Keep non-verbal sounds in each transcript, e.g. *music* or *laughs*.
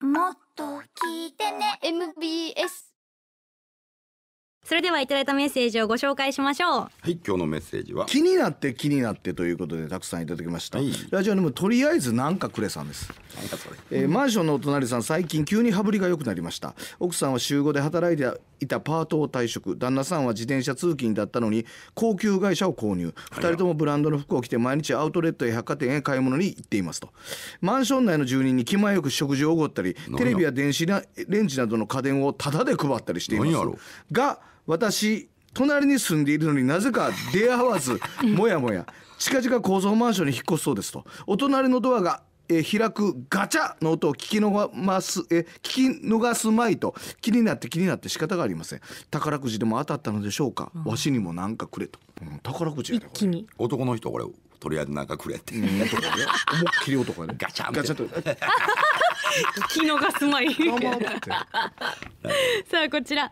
もっと聞いてね MBS それではいただいたメッセージをご紹介しましょうはい今日のメッセージは気になって気になってということでたくさんいただきました、はいラジオネームとりあえずなんかくれさんですなんかそれえーマンションのお隣さん最近急に羽振りが良くなりました奥さんは週5で働いていたパートを退職旦那さんは自転車通勤だったのに高級会社を購入2人ともブランドの服を着て毎日アウトレットや百貨店へ買い物に行っていますとマンション内の住人に気前よく食事をおごったりテレビや電子レンジなどの家電をタダで配ったりしていまなんやろすが私隣に住んでいるのになぜか出会わず *laughs* もやもや近々高層マンションに引っ越すそうですとお隣のドアがえ開くガチャの音を聞き逃ますえ聞き逃すまいと気になって気になって仕方がありません宝くじでも当たったのでしょうか、わしにも何かくれと、うん、宝くじ男の人これとりあえず何かくれって、うん、思いっきり男やねガチャガチャと *laughs* 聞き逃すまい *laughs* さあこちら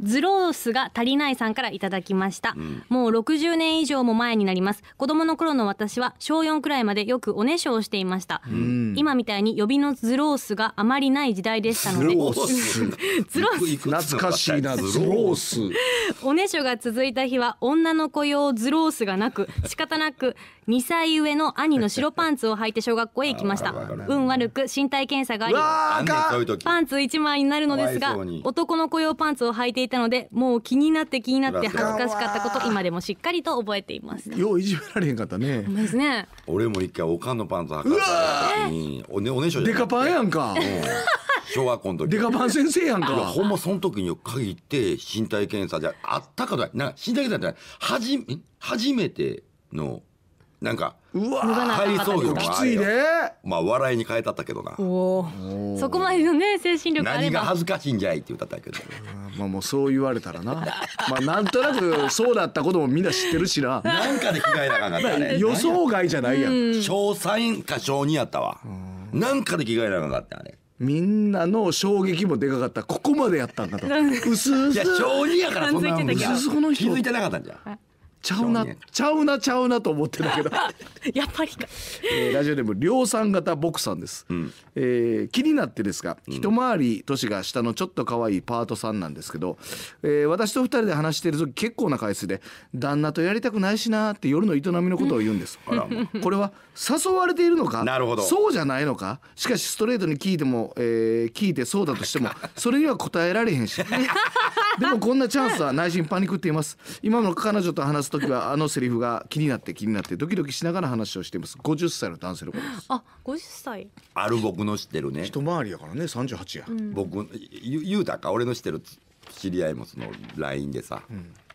ズロースが足りないさんからいただきました、うん、もう60年以上も前になります子供の頃の私は小4くらいまでよくおねしょをしていました、うん、今みたいに予備のズロースがあまりない時代でしたのでズロース懐かしいなズロース *laughs* おねしょが続いた日は女の子用ズロースがなく仕方なく2歳上の兄の白パンツを履いて小学校へ行きました *laughs* 運悪く身体検査がありパンツ1枚になるのですが男の子用パンツを履いていたのでもう気になって気になって恥ずかしかったこと今でもしっかりと覚えていますよういじめられへんかったねですね俺も一回おかんのパンツ履かれた時おねおねしょデカパンやんか、小学校の時デカパン先生やんかほんまその時に限って身体検査じゃあったかないな身体検査じゃないはじ初めてのなんかうわ入りそうできついねまあ笑いに変えたったけどなおお。そこまでのね精神力あれば何が恥ずかしいんじゃいって言ったんだけどまあもうそう言われたらな *laughs* まあなんとなくそうだったこともみんな知ってるしななんかで着替えなかったね *laughs* 予想外じゃないやん小三か小二やったわなんかで着替えなかったあれみんなの衝撃もでかかったここまでやったんだとうすうすいや小二やからそんなうすうすこの人気づいてなかったんじゃんちゃうなちゃうなちゃうなと思ってたけど *laughs* やっぱりか、えー、ラジオネーム量産型ボクさんです、うん、えー、気になってですが、うん、一回り年が下のちょっと可愛いパートさんなんですけど、えー、私と二人で話している時結構な回数で「旦那とやりたくないしな」って夜の営みのことを言うんです、うん、これは誘われているのかなるほどそうじゃないのかしかしストレートに聞いても、えー、聞いてそうだとしてもそれには答えられへんし *laughs* でもこんなチャンスは内心パニックっています今の彼女と話す時はあのセリフが気になって気になってドキドキしながら話をしています50歳の男性の子ですあ、五十歳。ある僕の知ってるね一回りやからね38や、僕ゆゆうたか俺の知ってる知り合いもその LINE でさ、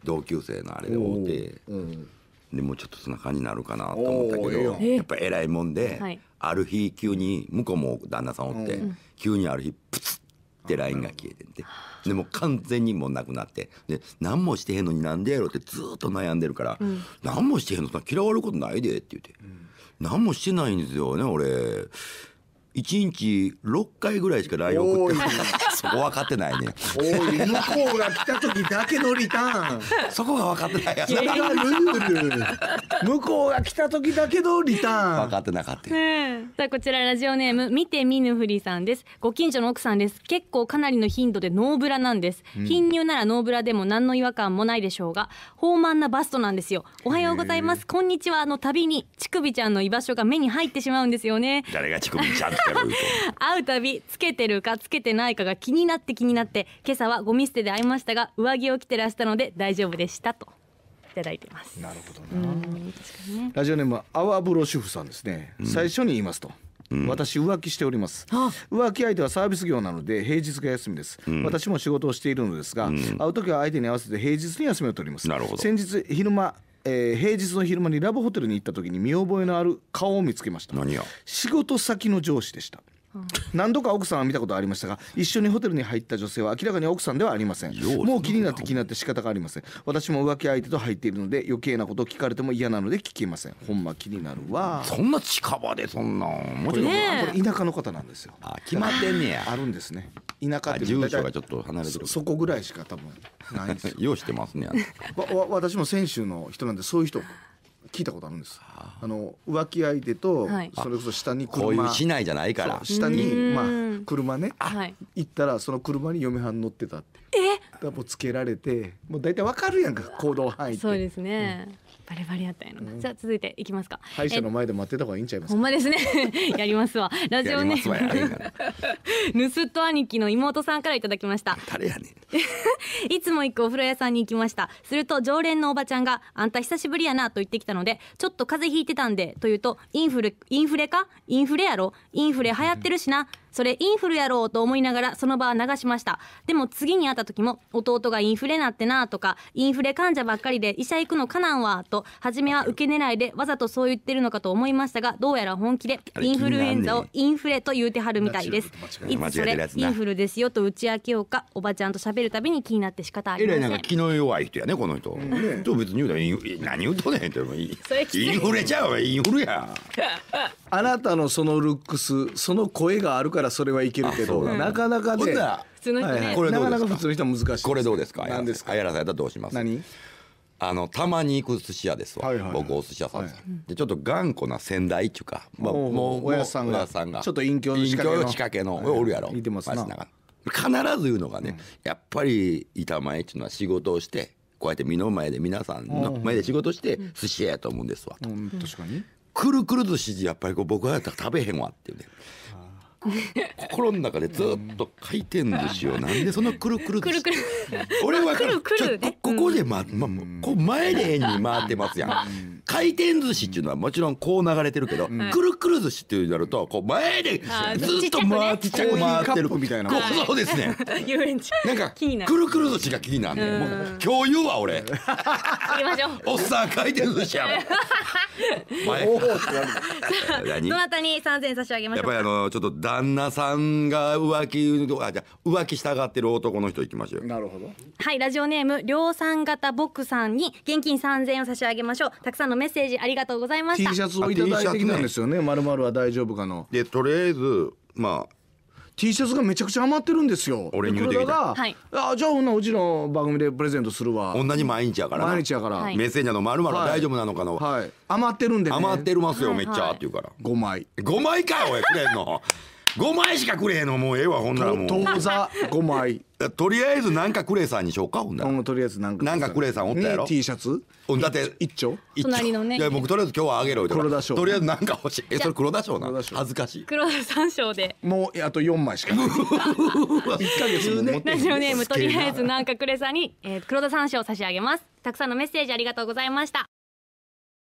同級生のあれで会うてうんでもちょっとそんな感じになるかなと思ったけやどやっぱ偉いもんで、はいある日急に向こうも旦那さんおって、急にある日プツ LINE が消えてでも完全にもうなくなってで何もしてへんのになんでやろってずっと悩んでるから、うん、何もしてへんの嫌われることないでって言って、うん、何もしてないんですよね俺。1日6回ぐらいしか LINE 送ってないそこ分かってないね。おい、向こうが来た時だけのリターン。そこが分かってないやつ。それがルール。向こうが来た時だけのリターン。分かってなかった。さあ、こちらラジオネーム、見て見ぬふりさんです。ご近所の奥さんです。結構かなりの頻度でノーブラなんです。貧乳ならノーブラでも何の違和感もないでしょうが、豊満なバストなんですよ。おはようございます。こんにちはあの旅に、乳首ちゃんの居場所が目に入ってしまうんですよね。誰が乳首ちゃんって *laughs* 会うたび、つけてるかつけてないかが気になって気になって今朝はゴミ捨てで会いましたが上着を着てらしたので大丈夫でしたといただいてますなるほどな、ラジオネーム泡風呂主婦さんですね、うん、最初に言いますと私浮気しております、浮気相手はサービス業なので平日が休みです、うん、私も仕事をしているのですが、うん、会う時は相手に合わせて平日に休みを取ります先日昼間えー、平日の昼間にラブホテルに行った時に見覚えのある顔を見つけました仕事先の上司でした何度か奥さんは見たことありましたが一緒にホテルに入った女性は明らかに奥さんではありませんもう気になって気になって仕方がありません私も浮気相手と入っているので余計なことを聞かれても嫌なので聞けませんほんま気になるわそんな近場でそんなもちろん、これ田舎の方なんですよあ決まってんねやあるんですね田舎って住所がちょっと離れてるそこぐらいしか多分ないんですよ *laughs* 用してますねわわ私も先週の人なんでそういう人聞いたことあるんですあの浮気相手とそれこそ下に車こういう市内じゃないから下にまあ車ね行ったらその車に嫁はん乗ってたってえだもうつけられてもう大体わかるやんか行動範囲ってそうですね、うんバレバレやったやろな、うん、じゃあ続いていきますか歯医者の前で待ってた方がいいんちゃいますほんまですね *laughs* やりますわラジオネーム盗っ人兄貴の妹さんからいただきました誰やねん *laughs* いつも行くお風呂屋さんに行きましたすると常連のおばちゃんがあんた久しぶりやなと言ってきたのでちょっと風邪ひいてたんでというとインフレインフレかインフレやろインフレ流行ってるしな、うんそれインフルやろうと思いながらその場は流しましたでも次に会った時も弟がインフレなってなとかインフレ患者ばっかりで医者行くのかなんはと初めは受け狙いでわざとそう言ってるのかと思いましたがどうやら本気でインフルエンザをインフレと言うてはるみたいですいつそれインフルですよと打ち明けようかおばちゃんと喋るたびに気になって仕方ありませんえらいなんか気の弱い人やねこの人、うん、別に言うたら何言うとねんって *laughs* インフレちゃうインフルやあなたのそのルックスその声があるからそれはいけるけど、なかなかね普通の人ね、はいはい、これなかなか普通の人は難しいこれどうですか何ですかされたらどうします何あのたまに行く寿司屋ですわ、はいはいはい、僕お寿司屋さんはい、でちょっと頑固な先代っちゅうか、まあ、もう親さんがちょっと隠居の仕掛けのおるやろ、はてます必ず言うのがね、うん、やっぱり板前っちゅうのは仕事をしてこうやって身の前で皆さんの前で仕事して寿司屋やと思うんですわと、うん、確かにくるくる寿司やっぱりこう僕はやったら食べへんわっていうね。心の中でずっと回転寿司をなんでそのくるくる寿司俺はここで、まま、こう前でに回ってますやん回転寿司っていうのはもちろんこう流れてるけど、くるくる寿司っていうなるとこう前でずっと回って回ってるみたいなそうですね遊園地なんかくるくる寿司が気になるね今日言うわ俺おっさん回転寿司や *laughs* 前おおどなたに差し上げましやっぱりあのちょっと旦那さんが浮気あじゃ浮気したがってる男の人いきましょうなるほどはいラジオネーム量産型ボクさんに現金三千円を差し上げましょうたくさんのメッセージありがとうございました T シャツをいただいてきたんですよね「まるまるは大丈夫かの」でとりあえずまあ T シャツがめちゃくちゃ余ってるんですよ俺に言うてきた、はい、あじゃあほんなうちの番組でプレゼントするわ同じ毎日やから毎日やから、はい、メッセンジャーのまるまる大丈夫なのかの、はい、余ってるんで、ね、余ってるますよ、はいはい、めっちゃって言うから5枚5枚かおいくれんの五枚しかくれへんのもうええわほんならもう当座5枚とりあえずなんかくれさんにしようかほんなら、うん、とりあえずなんかなんかクレさんおったやろ T シャツだって一丁隣のねいや僕とりあえず今日はあげろよ黒田賞とりあえずなんか欲しいえそれ黒田賞な恥ずかしい黒田三賞でもうあと四枚しか *laughs* 一か月も持ラジオネームとりあえずなんかくれさんに、えー、黒田三賞差し上げますたくさんのメッセージありがとうございました